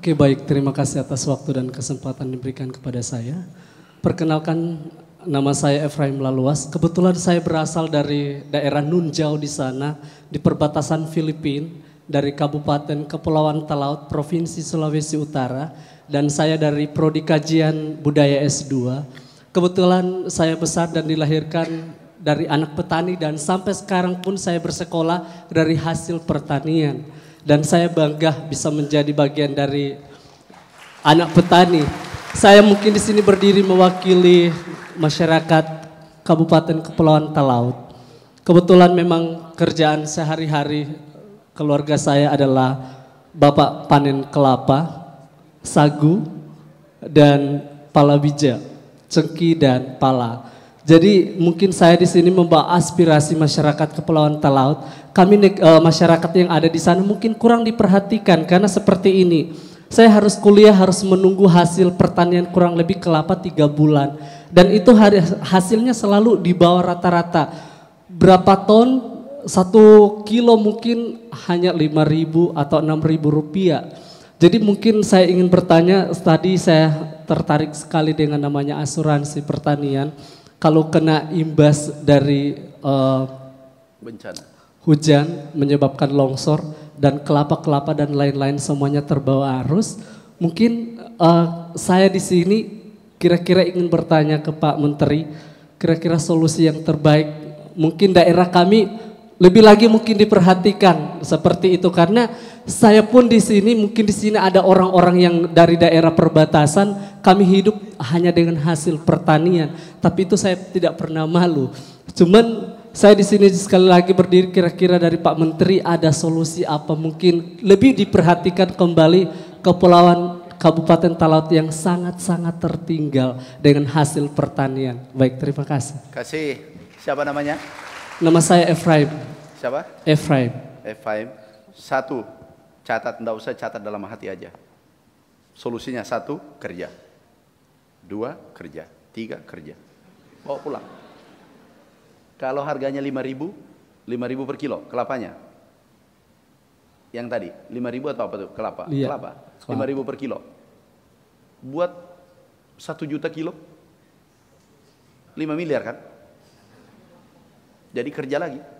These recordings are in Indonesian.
Oke baik, terima kasih atas waktu dan kesempatan diberikan kepada saya. Perkenalkan nama saya Efraim Laluas. Kebetulan saya berasal dari daerah Nunjau di sana, di perbatasan Filipina, dari Kabupaten Kepulauan Talaut, Provinsi Sulawesi Utara, dan saya dari Prodi Kajian Budaya S2. Kebetulan saya besar dan dilahirkan dari anak petani dan sampai sekarang pun saya bersekolah dari hasil pertanian dan saya bangga bisa menjadi bagian dari anak petani. Saya mungkin di sini berdiri mewakili masyarakat Kabupaten Kepulauan Talaut. Kebetulan memang kerjaan sehari-hari keluarga saya adalah Bapak panen kelapa, sagu, dan pala bija, cengki dan pala. Jadi mungkin saya di sini membawa aspirasi masyarakat Kepulauan Talaut. Kami uh, masyarakat yang ada di sana mungkin kurang diperhatikan karena seperti ini. Saya harus kuliah harus menunggu hasil pertanian kurang lebih kelapa tiga bulan dan itu hari, hasilnya selalu di bawah rata-rata. Berapa ton? Satu kilo mungkin hanya lima ribu atau enam ribu rupiah. Jadi mungkin saya ingin bertanya, tadi saya tertarik sekali dengan namanya asuransi pertanian kalau kena imbas dari uh, bencana hujan menyebabkan longsor dan kelapa-kelapa dan lain-lain semuanya terbawa arus, mungkin uh, saya di sini kira-kira ingin bertanya ke Pak Menteri, kira-kira solusi yang terbaik mungkin daerah kami lebih lagi mungkin diperhatikan seperti itu karena saya pun di sini mungkin di sini ada orang-orang yang dari daerah perbatasan kami hidup hanya dengan hasil pertanian tapi itu saya tidak pernah malu. Cuman saya di sini sekali lagi berdiri kira-kira dari Pak Menteri ada solusi apa mungkin lebih diperhatikan kembali kepulauan Kabupaten Talaut yang sangat-sangat tertinggal dengan hasil pertanian. Baik, terima kasih. Kasih. Siapa namanya? Nama saya Efraim. Siapa? Efraim. Efraim. Satu, catat, tidak usah catat dalam hati aja. Solusinya satu, kerja. Dua, kerja. Tiga, kerja. Bawa pulang. Kalau harganya 5 ribu, 5 ribu per kilo kelapanya. Yang tadi, 5 ribu atau apa tuh? Kelapa. Iya, kelapa. kelapa. 5 ribu per kilo. Buat 1 juta kilo, 5 miliar kan? Jadi kerja lagi.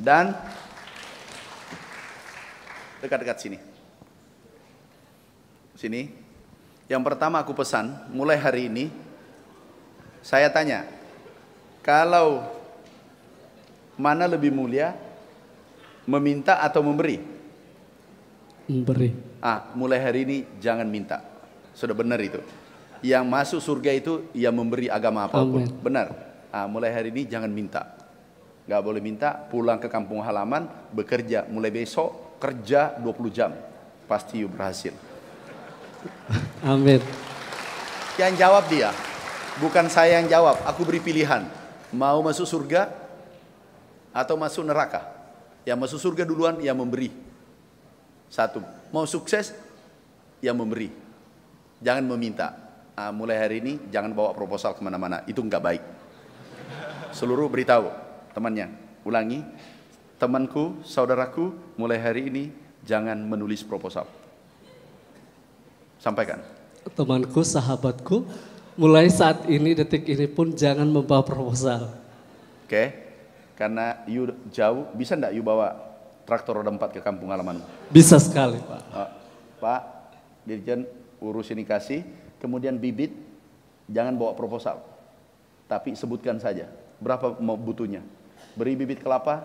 Dan dekat-dekat sini. Sini. Yang pertama aku pesan, mulai hari ini saya tanya, kalau mana lebih mulia meminta atau memberi? Memberi. Ah, mulai hari ini jangan minta. Sudah benar itu. Yang masuk surga itu ia memberi agama apapun. Amen. Benar. Ah, mulai hari ini jangan minta. Nggak boleh minta pulang ke kampung halaman, bekerja. Mulai besok kerja 20 jam. Pasti you berhasil. Amin. Yang jawab dia. Bukan saya yang jawab, aku beri pilihan. Mau masuk surga atau masuk neraka. Yang masuk surga duluan yang memberi. Satu, mau sukses yang memberi. Jangan meminta. Ah, mulai hari ini jangan bawa proposal kemana-mana. Itu nggak baik. Seluruh beritahu temannya. Ulangi, temanku, saudaraku, mulai hari ini jangan menulis proposal. Sampaikan. Temanku, sahabatku, mulai saat ini detik ini pun jangan membawa proposal. Oke. Karena you jauh, bisa enggak you bawa traktor roda empat ke kampung halaman? Bisa sekali, Pak. Oh, Pak, Dirjen urus ini kasih, kemudian bibit jangan bawa proposal. Tapi sebutkan saja berapa mau butuhnya. Beri bibit kelapa,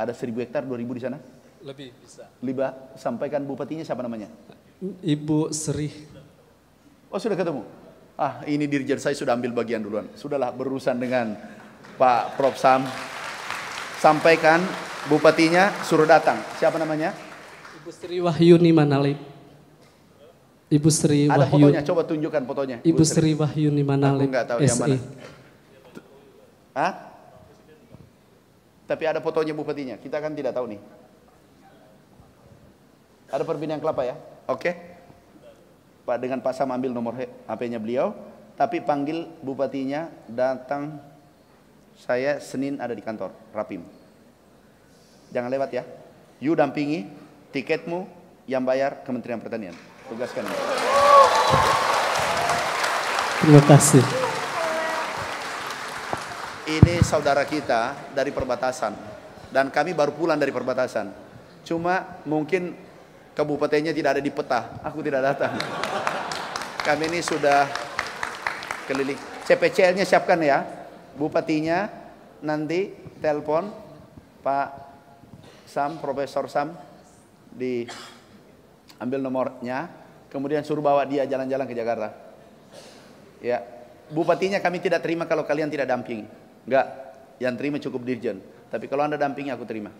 ada 1000 hektar, ribu di sana? Lebih bisa. Liba, sampaikan bupatinya siapa namanya? Ibu Sri. Oh sudah ketemu? Ah ini dirjen saya sudah ambil bagian duluan. Sudahlah berurusan dengan Pak Prof Sam. Sampaikan bupatinya suruh datang. Siapa namanya? Ibu Sri Wahyuni Manalip. Ibu Sri Wahyu. Ada fotonya, coba tunjukkan fotonya. Ibu, Sri, Sri Wahyuni Manalip. Aku nggak tahu SI. yang mana. Hah? Tapi ada fotonya bupatinya, kita kan tidak tahu nih. Ada perbedaan kelapa ya, oke? Okay. Pak dengan Pak Sam ambil nomor HP-nya beliau, tapi panggil bupatinya datang saya Senin ada di kantor Rapim. Jangan lewat ya. You dampingi tiketmu yang bayar Kementerian Pertanian. Tugaskan. Terima kasih saudara kita dari perbatasan dan kami baru pulang dari perbatasan. Cuma mungkin kabupatennya tidak ada di peta, aku tidak datang. Kami ini sudah keliling. CPCL-nya siapkan ya. Bupatinya nanti telepon Pak Sam, Profesor Sam di ambil nomornya, kemudian suruh bawa dia jalan-jalan ke Jakarta. Ya, bupatinya kami tidak terima kalau kalian tidak damping Enggak. Yang terima cukup dirjen. Tapi kalau Anda dampingi aku terima.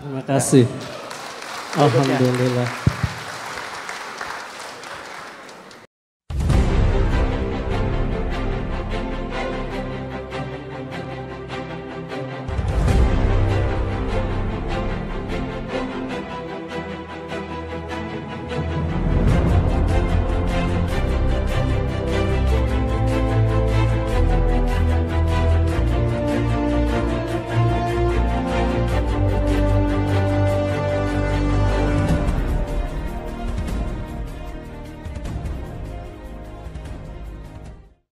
Terima kasih. Ya. Alhamdulillah.